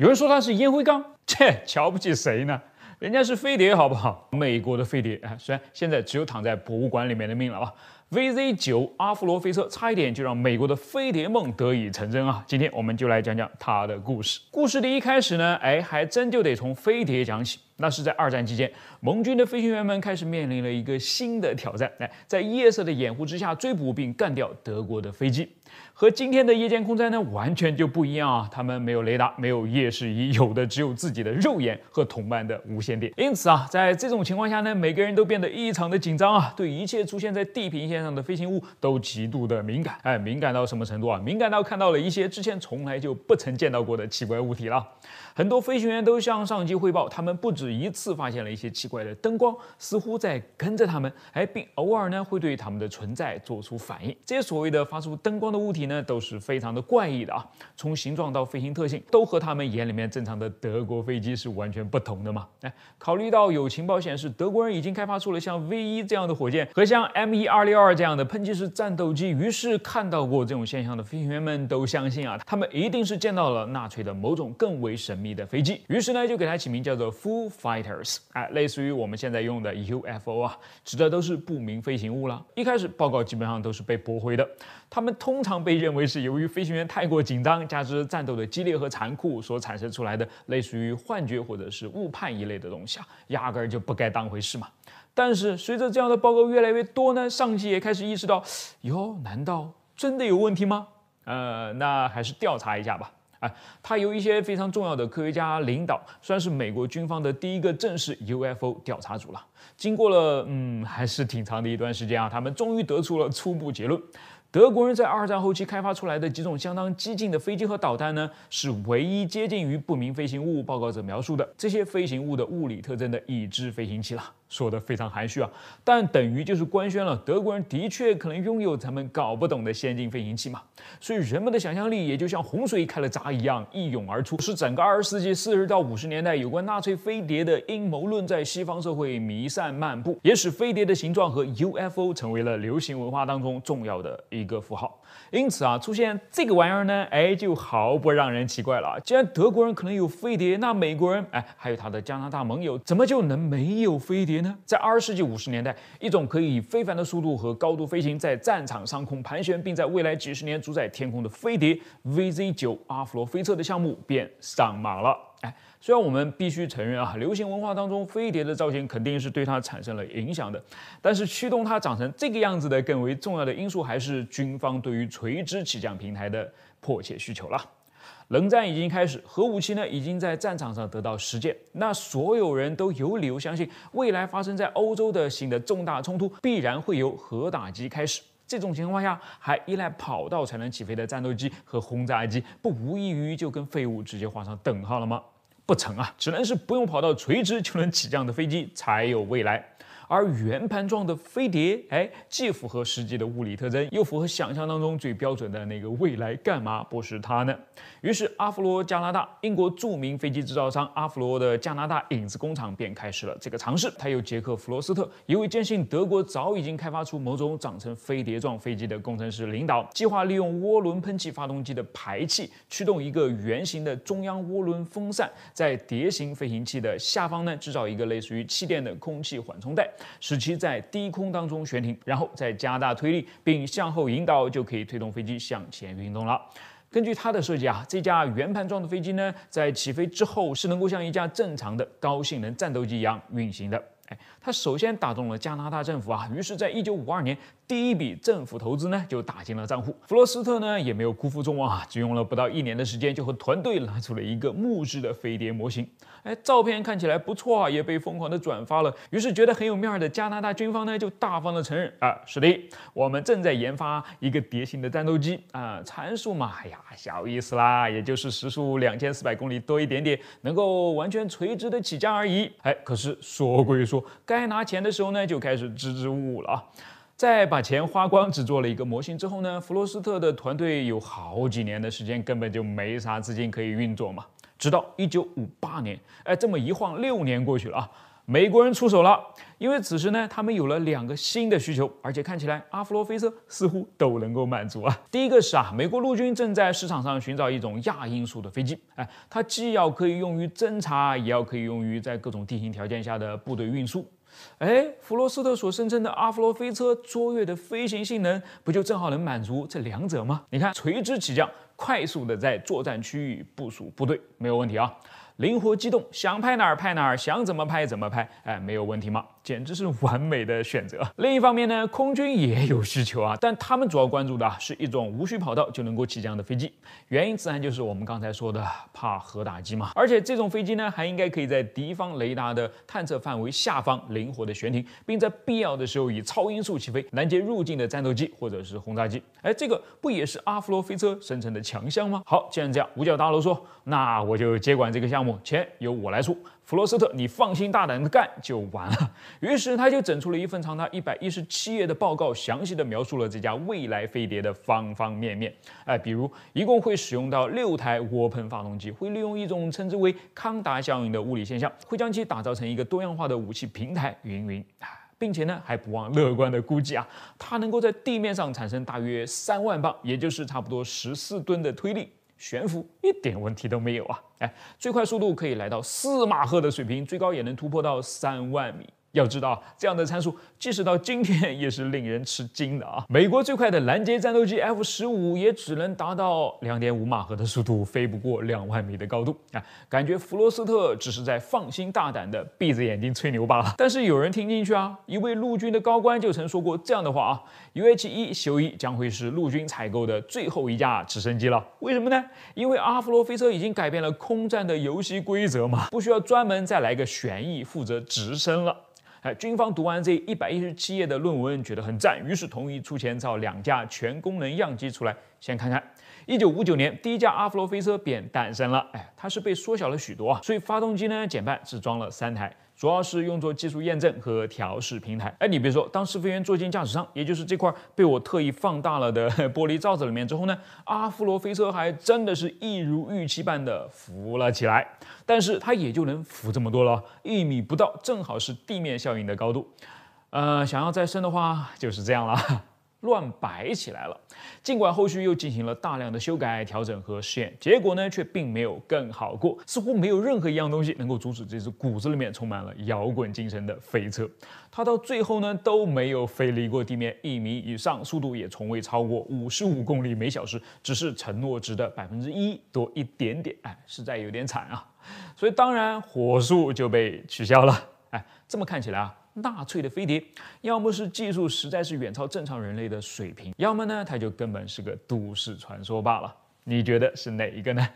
有人说它是烟灰缸，切，瞧不起谁呢？人家是飞碟，好不好？美国的飞碟啊，虽然现在只有躺在博物馆里面的命了啊。VZ 九阿芙罗飞车差一点就让美国的飞碟梦得以成真啊！今天我们就来讲讲它的故事。故事的一开始呢，哎，还真就得从飞碟讲起。那是在二战期间，盟军的飞行员们开始面临了一个新的挑战，来在夜色的掩护之下追捕并干掉德国的飞机，和今天的夜间空战呢完全就不一样啊，他们没有雷达，没有夜视仪，有的只有自己的肉眼和同伴的无线电。因此啊，在这种情况下呢，每个人都变得异常的紧张啊，对一切出现在地平线上的飞行物都极度的敏感，哎，敏感到什么程度啊？敏感到看到了一些之前从来就不曾见到过的奇怪物体了。很多飞行员都向上级汇报，他们不止。一次发现了一些奇怪的灯光，似乎在跟着他们，哎，并偶尔呢会对他们的存在做出反应。这些所谓的发出灯光的物体呢，都是非常的怪异的啊，从形状到飞行特性，都和他们眼里面正常的德国飞机是完全不同的嘛。哎，考虑到有情报显示德国人已经开发出了像 V 一这样的火箭和像 M 一二六二这样的喷气式战斗机，于是看到过这种现象的飞行员们都相信啊，他们一定是见到了纳粹的某种更为神秘的飞机。于是呢，就给它起名叫做“夫”。Fighters，哎，类似于我们现在用的 UFO 啊，指的都是不明飞行物了。一开始报告基本上都是被驳回的，他们通常被认为是由于飞行员太过紧张，加之战斗的激烈和残酷所产生出来的，类似于幻觉或者是误判一类的东西啊，压根就不该当回事嘛。但是随着这样的报告越来越多呢，上级也开始意识到，哟，难道真的有问题吗？呃，那还是调查一下吧。哎，它由一些非常重要的科学家领导，算是美国军方的第一个正式 UFO 调查组了。经过了，嗯，还是挺长的一段时间啊，他们终于得出了初步结论：德国人在二战后期开发出来的几种相当激进的飞机和导弹呢，是唯一接近于不明飞行物报告者描述的这些飞行物的物理特征的已知飞行器了。说得非常含蓄啊，但等于就是官宣了，德国人的确可能拥有咱们搞不懂的先进飞行器嘛。所以人们的想象力也就像洪水开了闸一样一涌而出，使整个二十世纪四十到五十年代有关纳粹飞碟的阴谋论在西方社会弥散漫步。也使飞碟的形状和 UFO 成为了流行文化当中重要的一个符号。因此啊，出现这个玩意儿呢，哎，就毫不让人奇怪了。既然德国人可能有飞碟，那美国人哎，还有他的加拿大盟友，怎么就能没有飞碟？在二十世纪五十年代，一种可以以非凡的速度和高度飞行，在战场上空盘旋，并在未来几十年主宰天空的飞碟 VZ9 阿弗罗飞车的项目便上马了。哎，虽然我们必须承认啊，流行文化当中飞碟的造型肯定是对它产生了影响的，但是驱动它长成这个样子的更为重要的因素还是军方对于垂直起降平台的迫切需求了。冷战已经开始，核武器呢已经在战场上得到实践。那所有人都有理由相信，未来发生在欧洲的新的重大冲突必然会由核打击开始。这种情况下，还依赖跑道才能起飞的战斗机和轰炸机，不无异于就跟废物直接画上等号了吗？不成啊，只能是不用跑道垂直就能起降的飞机才有未来。而圆盘状的飞碟，哎，既符合实际的物理特征，又符合想象当中最标准的那个未来，干嘛不是它呢？于是，阿弗罗加拿大，英国著名飞机制造商阿弗罗的加拿大影子工厂便开始了这个尝试。他由杰克·弗罗斯特，一位坚信德国早已经开发出某种长成飞碟状飞机的工程师领导，计划利用涡轮喷气发动机的排气驱动一个圆形的中央涡轮风扇，在碟形飞行器的下方呢制造一个类似于气垫的空气缓冲带。使其在低空当中悬停，然后再加大推力，并向后引导，就可以推动飞机向前运动了。根据它的设计啊，这架圆盘状的飞机呢，在起飞之后是能够像一架正常的高性能战斗机一样运行的。哎，它首先打动了加拿大政府啊，于是，在一九五二年。第一笔政府投资呢，就打进了账户。弗罗斯特呢，也没有辜负众望啊，只用了不到一年的时间，就和团队拿出了一个木质的飞碟模型。哎，照片看起来不错啊，也被疯狂的转发了。于是觉得很有面儿的加拿大军方呢，就大方的承认啊，是的，我们正在研发一个碟形的战斗机啊，参数嘛，哎呀，小意思啦，也就是时速两千四百公里多一点点，能够完全垂直的起降而已。哎，可是说归说，该拿钱的时候呢，就开始支支吾吾了啊。在把钱花光，只做了一个模型之后呢，弗罗斯特的团队有好几年的时间根本就没啥资金可以运作嘛。直到一九五八年，哎，这么一晃六年过去了啊，美国人出手了，因为此时呢，他们有了两个新的需求，而且看起来阿弗罗菲斯似乎都能够满足啊。第一个是啊，美国陆军正在市场上寻找一种亚音速的飞机，哎，它既要可以用于侦察，也要可以用于在各种地形条件下的部队运输。哎，弗罗斯特所声称的阿弗罗飞车卓越的飞行性能，不就正好能满足这两者吗？你看，垂直起降，快速的在作战区域部署部队，没有问题啊。灵活机动，想拍哪儿拍哪儿，想怎么拍怎么拍，哎，没有问题吗？简直是完美的选择。另一方面呢，空军也有需求啊，但他们主要关注的是一种无需跑道就能够起降的飞机。原因自然就是我们刚才说的怕核打击嘛。而且这种飞机呢，还应该可以在敌方雷达的探测范围下方灵活的悬停，并在必要的时候以超音速起飞拦截入境的战斗机或者是轰炸机。哎，这个不也是阿芙罗飞车生成的强项吗？好，既然这样，五角大楼说，那我就接管这个项目，钱由我来出。弗罗斯特，你放心大胆的干就完了。于是他就整出了一份长达一百一十七页的报告，详细的描述了这家未来飞碟的方方面面。哎，比如一共会使用到六台涡喷发动机，会利用一种称之为康达效应的物理现象，会将其打造成一个多样化的武器平台，云云啊，并且呢还不忘乐观的估计啊，它能够在地面上产生大约三万磅，也就是差不多十四吨的推力，悬浮一点问题都没有啊。哎，最快速度可以来到四马赫的水平，最高也能突破到三万米。要知道，这样的参数即使到今天也是令人吃惊的啊！美国最快的拦截战斗机 F 十五也只能达到两点五马赫的速度，飞不过两万米的高度啊！感觉弗罗斯特只是在放心大胆的闭着眼睛吹牛罢了。但是有人听进去啊！一位陆军的高官就曾说过这样的话啊：UH 一休一将会是陆军采购的最后一架直升机了。为什么呢？因为阿帕罗飞车已经改变了空战的游戏规则嘛，不需要专门再来个旋翼负责直升了。哎，军方读完这一百一十七页的论文，觉得很赞，于是同意出钱造两架全功能样机出来，先看看。一九五九年，第一架阿芙罗飞车便诞生了。哎，它是被缩小了许多啊，所以发动机呢减半，只装了三台，主要是用作技术验证和调试平台。哎，你别说，当试飞员坐进驾驶舱，也就是这块被我特意放大了的 玻璃罩子里面之后呢，阿芙罗飞车还真的是一如预期般的浮了起来。但是它也就能浮这么多了，一米不到，正好是地面效应的高度。呃，想要再升的话，就是这样了。乱摆起来了，尽管后续又进行了大量的修改、调整和试验，结果呢却并没有更好过，似乎没有任何一样东西能够阻止这只骨子里面充满了摇滚精神的飞车。它到最后呢都没有飞离过地面一米以上，速度也从未超过五十五公里每小时，只是承诺值的百分之一多一点点，哎，实在有点惨啊。所以当然火速就被取消了。哎，这么看起来啊。纳粹的飞碟，要么是技术实在是远超正常人类的水平，要么呢，它就根本是个都市传说罢了。你觉得是哪一个呢？